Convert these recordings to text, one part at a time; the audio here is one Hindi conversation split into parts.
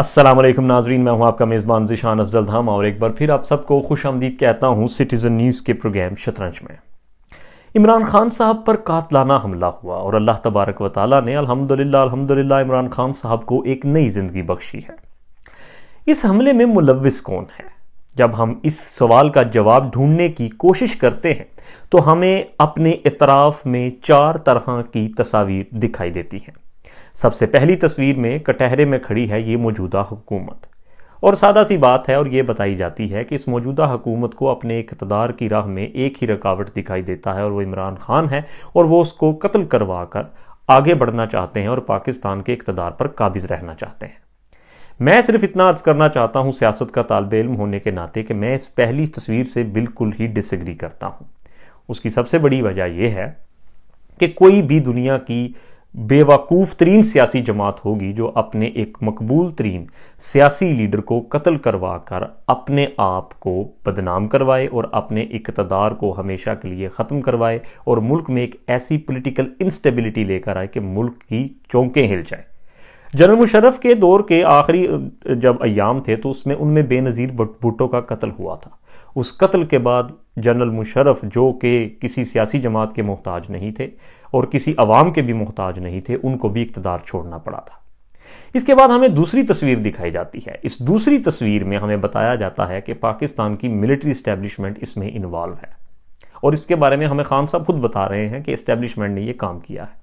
असलम नाजरीन मैं हूं आपका मेज़बान जिशान अफजल धाम और एक बार फिर आप सबको खुश आमदीद कहता हूं सिटीज़न न्यूज़ के प्रोग्राम शतरंज में इमरान खान साहब पर कातलाना हमला हुआ और अल्लाह तबारक व ताली ने अल्हम्दुलिल्लाह अल्हम्दुलिल्लाह इमरान खान साहब को एक नई ज़िंदगी बख्शी है इस हमले में मुलविस कौन है जब हम इस सवाल का जवाब ढूंढने की कोशिश करते हैं तो हमें अपने इतराफ़ में चार तरह की तस्वीर दिखाई देती हैं सबसे पहली तस्वीर में कटहरे में खड़ी है ये मौजूदा हुकूमत और सादा सी बात है और ये बताई जाती है कि इस मौजूदा हुकूमत को अपने इकतदार की राह में एक ही रुकावट दिखाई देता है और वो इमरान खान है और वो उसको कत्ल करवा कर आगे बढ़ना चाहते हैं और पाकिस्तान के इकतदार पर काबिज रहना चाहते हैं मैं सिर्फ इतना अर्ज करना चाहता हूँ सियासत का तालब इल्म होने के नाते कि मैं इस पहली तस्वीर से बिल्कुल ही डिसग्री करता हूँ उसकी सबसे बड़ी वजह यह है कि कोई भी दुनिया की बेवकूफ़ तरीन सियासी जमात होगी जो अपने एक मकबूल तरीन सियासी लीडर को कत्ल करवा कर अपने आप को बदनाम करवाए और अपने इकतदार को हमेशा के लिए ख़त्म करवाए और मुल्क में एक ऐसी पोलिटिकल इंस्टेबिलिटी लेकर आए कि मुल्क की चौंकें हिल जाए जनरल मुशरफ के दौर के आखिरी जब अयाम थे तो उसमें उनमें बेनज़ीर भुट्टो का कत्ल हुआ था उस कत्ल के बाद जनरल मुशरफ जो कि किसी सियासी जमात के मोहताज नहीं थे और किसी आवाम के भी मोहताज नहीं थे उनको भी इकतदार छोड़ना पड़ा था इसके बाद हमें दूसरी तस्वीर दिखाई जाती है इस दूसरी तस्वीर में हमें बताया जाता है कि पाकिस्तान की मिलिट्री इस्टेब्लिशमेंट इसमें इन्वॉल्व है और इसके बारे में हमें खान साहब खुद बता रहे हैं कि इस्टेब्लिशमेंट ने यह काम किया है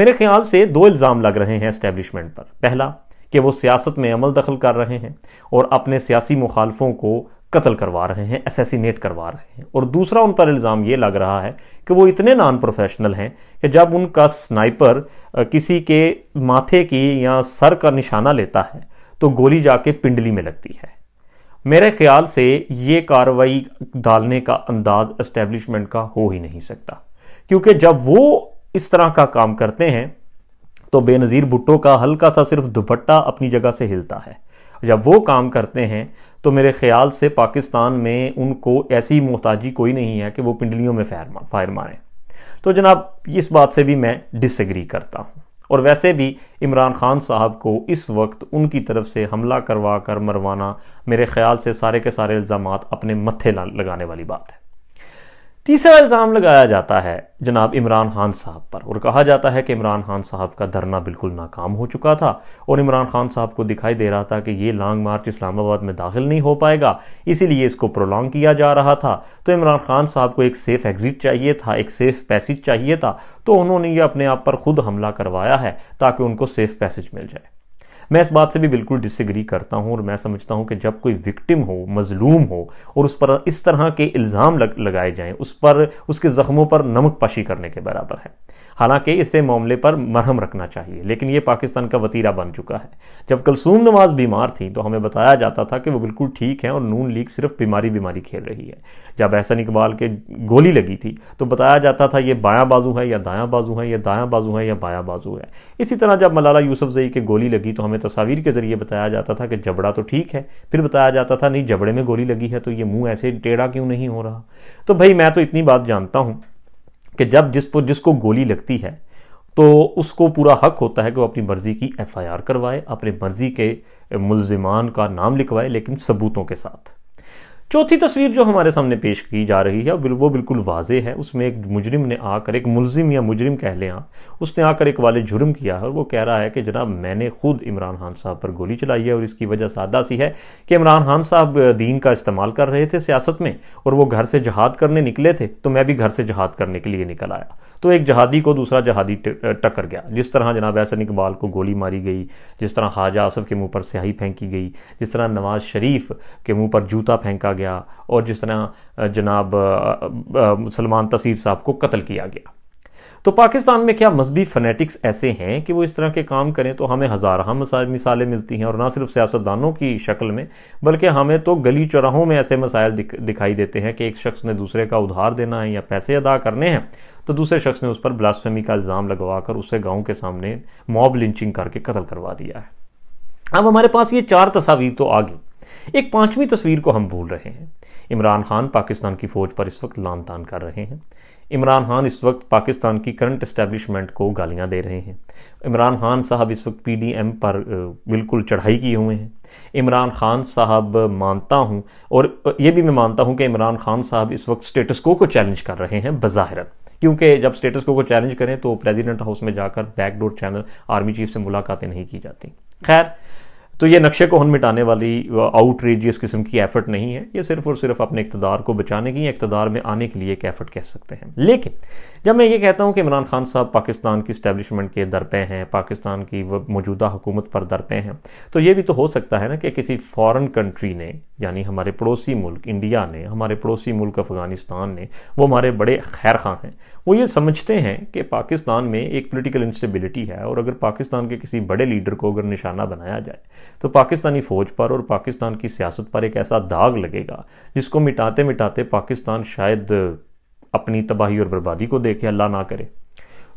मेरे ख्याल से दो इल्ज़ाम लग रहे हैं इस्टेब्लिशमेंट पर पहला कि वो सियासत में अमल दखल कर रहे हैं और अपने सियासी मुखालफों को कत्ल करवा रहे हैं असैसिनेट करवा रहे हैं और दूसरा उन पर इल्ज़ाम ये लग रहा है कि वो इतने नॉन प्रोफेशनल हैं कि जब उनका स्नाइपर किसी के माथे की या सर का निशाना लेता है तो गोली जाके पिंडली में लगती है मेरे ख्याल से ये कार्रवाई डालने का अंदाज इस्टेब्लिशमेंट का हो ही नहीं सकता क्योंकि जब वो इस तरह का काम करते हैं तो बेनज़ीर भुट्टो का हल्का सा सिर्फ दुपट्टा अपनी जगह से हिलता है जब वो काम करते हैं तो मेरे ख्याल से पाकिस्तान में उनको ऐसी मोहताजी कोई नहीं है कि वो पिंडलियों में फायर फायर मारें तो जनाब इस बात से भी मैं डिसग्री करता हूँ और वैसे भी इमरान खान साहब को इस वक्त उनकी तरफ से हमला करवा कर मरवाना मेरे ख्याल से सारे के सारे इल्ज़ाम अपने मत्थे लगाने वाली बात है तीसरा इल्ज़ाम लगाया जाता है जनाब इमरान खान साहब पर और कहा जाता है कि इमरान खान साहब का धरना बिल्कुल नाकाम हो चुका था और इमरान खान साहब को दिखाई दे रहा था कि ये लॉन्ग मार्च इस्लामाबाद में दाखिल नहीं हो पाएगा इसीलिए इसको प्रोलॉन्ग किया जा रहा था तो इमरान खान साहब को एक सेफ़ एग्ज़िट चाहिए था एक सेफ़ पैसेज चाहिए था तो उन्होंने ये अपने आप पर खुद हमला करवाया है ताकि उनको सेफ़ पैसेज मिल जाए मैं इस बात से भी बिल्कुल डिसग्री करता हूँ और मैं समझता हूँ कि जब कोई विक्टिम हो मजलूम हो और उस पर इस तरह के इल्ज़ाम लग, लगाए जाएं उस पर उसके ज़ख्मों पर नमक पाशी करने के बराबर है हालांकि इसे मामले पर मरहम रखना चाहिए लेकिन ये पाकिस्तान का वतीरा बन चुका है जब कलसूम नवाज बीमार थी तो हमें बताया जाता था कि वो बिल्कुल ठीक है और नून लीग सिर्फ बीमारी बीमारी खेल रही है जब एहसन इकबाल के गोली लगी थी तो बताया जाता था ये बायां बाजू है या दायां बाजू है या दायां बाजू है या बायां बाजू है इसी तरह जब मलाला यूसुफ जई के गोली लगी तो हमें तस्वीर के ज़रिए बताया जाता था कि जबड़ा तो ठीक है फिर बताया जाता था नहीं जबड़े में गोली लगी है तो ये मुंह ऐसे टेढ़ा क्यों नहीं हो रहा तो भाई मैं तो इतनी बात जानता हूं कि जब जिसको जिसको गोली लगती है तो उसको पूरा हक होता है कि वो अपनी मर्ज़ी की एफ़ करवाए अपने मर्ज़ी के मुलजमान का नाम लिखवाए लेकिन सबूतों के साथ चौथी तस्वीर जो हमारे सामने पेश की जा रही है वो बिल्कुल वाजे है उसमें एक मुजरिम ने आकर एक मुलजिम या मुजरिम कह लें आप उसने आकर एक वाले जुर्म किया है और वो कह रहा है कि जनाब मैंने खुद इमरान खान साहब पर गोली चलाई है और इसकी वजह सादा सी है कि इमरान खान साहब दीन का इस्तेमाल कर रहे थे सियासत में और वो घर से जहाद करने निकले थे तो मैं भी घर से जहाद करने के लिए निकल आया तो एक जहादी को दूसरा जहादी टक्कर गया जिस तरह जनाब ऐसन इकबाल को गोली मारी गई जिस तरह ख्वाजा आसफ के मुंह पर स्याही फेंकी गई जिस तरह नवाज शरीफ के मुंह पर जूता फेंका गया और जिस तरह जनाब सलमान तसीर साहब को कत्ल किया गया तो पाकिस्तान में क्या मजहबी फनेटिक्स ऐसे हैं कि वो इस तरह के काम करें तो हमें हज़ारह मिसालें मिलती हैं और ना सिर्फ सियासतदानों की शक्ल में बल्कि हमें तो गली चौराहों में ऐसे मसाइल दिख, दिखाई देते हैं कि एक शख्स ने दूसरे का उधार देना है या पैसे अदा करने हैं तो दूसरे शख्स ने उस पर ब्लास्फेमी का इल्ज़ाम लगवा कर उसे गाँव के सामने मॉब लिंचिंग करके कत्ल करवा दिया है अब हमारे पास ये चार तस्वीर तो आ गई एक पांचवी तस्वीर को हम भूल रहे हैं इमरान खान पाकिस्तान की फ़ौज पर इस वक्त लान तान कर रहे हैं इमरान खान इस वक्त पाकिस्तान की करंट इस्टेब्लिशमेंट को गालियां दे रहे हैं इमरान खान साहब इस वक्त पीडीएम पर बिल्कुल चढ़ाई किए हुए हैं इमरान खान साहब मानता हूं और ये भी मैं मानता हूं कि इमरान खान साहब इस वक्त स्टेटस को को चैलेंज कर रहे हैं बज़ाहिरत क्योंकि जब स्टेटस को चैलेंज करें तो प्रेजिडेंट हाउस में जाकर बैकडोर चैनल आर्मी चीफ से मुलाकातें नहीं की जाती खैर तो ये नक्शे को हन मिटाने वाली आउटरेजियस किस्म की एफर्ट नहीं है ये सिर्फ और सिर्फ अपने इकतदार को बचाने की इकतदार में आने के लिए एक एफर्ट कह सकते हैं लेकिन जब मैं ये कहता हूँ कि इमरान खान साहब पाकिस्तान की स्टैब्लिशमेंट के दर पे हैं पाकिस्तान की मौजूदा हुकूमत पर दर पे हैं तो ये भी तो हो सकता है ना कि किसी फॉरेन कंट्री ने यानी हमारे पड़ोसी मुल्क इंडिया ने हमारे पड़ोसी मुल्क अफगानिस्तान ने वो हमारे बड़े खैर खां हैं वो ये समझते हैं कि पाकिस्तान में एक पोलिटिकल इंस्टेबिलिटी है और अगर पाकिस्तान के किसी बड़े लीडर को अगर निशाना बनाया जाए तो पाकिस्तानी फ़ौज पर और पाकिस्तान की सियासत पर एक ऐसा दाग लगेगा जिसको मिटाते मिटाते पाकिस्तान शायद अपनी तबाही और बर्बादी को देखे अल्लाह ना करे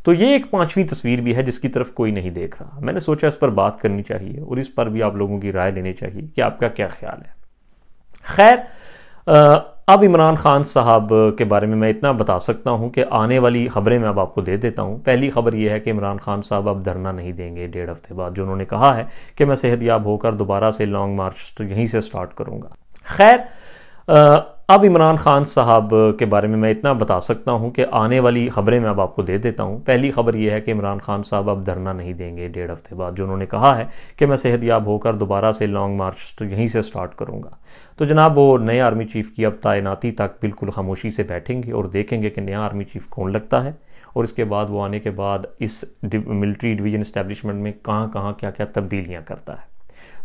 तो ये एक पांचवी तस्वीर भी है जिसकी तरफ कोई नहीं देख रहा मैंने सोचा इस पर बात करनी चाहिए और इस पर भी आप लोगों की राय लेनी चाहिए कि आपका क्या ख्याल है खैर अब इमरान खान साहब के बारे में मैं इतना बता सकता हूं कि आने वाली खबरें मैं अब आपको दे देता हूं पहली खबर यह है कि इमरान खान साहब अब धरना नहीं देंगे डेढ़ हफ्ते बाद जो उन्होंने कहा है कि मैं याब होकर दोबारा से लॉन्ग मार्च यहीं से स्टार्ट करूंगा खैर अब इमरान खान साहब के बारे में मैं इतना बता सकता हूं कि आने वाली खबरें मैं अब आपको दे देता हूं पहली खबर यह है कि इमरान खान साहब अब धरना नहीं देंगे डेढ़ हफ्ते बाद जो उन्होंने कहा है कि मैं सेहत याब होकर दोबारा से लॉन्ग मार्च यहीं से स्टार्ट करूंगा तो जनाब वो नए आर्मी चीफ की अब तैनाती तक बिल्कुल खामोशी से बैठेंगे और देखेंगे कि नया आर्मी चीफ कौन लगता है और इसके बाद वो आने के बाद इस मिलिट्री डिवीजन इस्टेब्लिशमेंट में कहाँ कहाँ क्या क्या तब्दीलियाँ करता है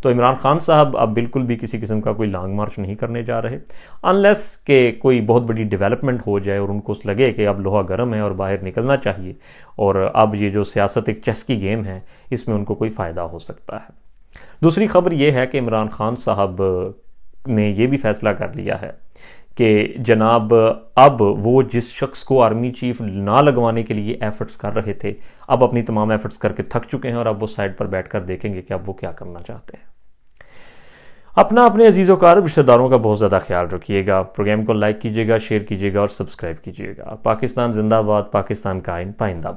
तो इमरान खान साहब अब बिल्कुल भी किसी किस्म का कोई लॉन्ग मार्च नहीं करने जा रहे अनलेस के कोई बहुत बड़ी डेवलपमेंट हो जाए और उनको लगे कि अब लोहा गर्म है और बाहर निकलना चाहिए और अब ये जो सियासत एक चेस की गेम है इसमें उनको कोई फ़ायदा हो सकता है दूसरी खबर यह है कि इमरान खान साहब ने यह भी फैसला कर लिया है कि जनाब अब वो जिस शख्स को आर्मी चीफ ना लगवाने के लिए एफर्ट्स कर रहे थे अब अपनी तमाम एफर्ट्स करके थक चुके हैं और अब वो साइड पर बैठकर देखेंगे कि अब वो क्या करना चाहते हैं अपना अपने अजीज़ कार रिश्तेदारों का बहुत ज़्यादा ख्याल रखिएगा प्रोग्राम को लाइक कीजिएगा शेयर कीजिएगा और सब्सक्राइब कीजिएगा पाकिस्तान जिंदाबाद पाकिस्तान का आइन पाइंदाबाद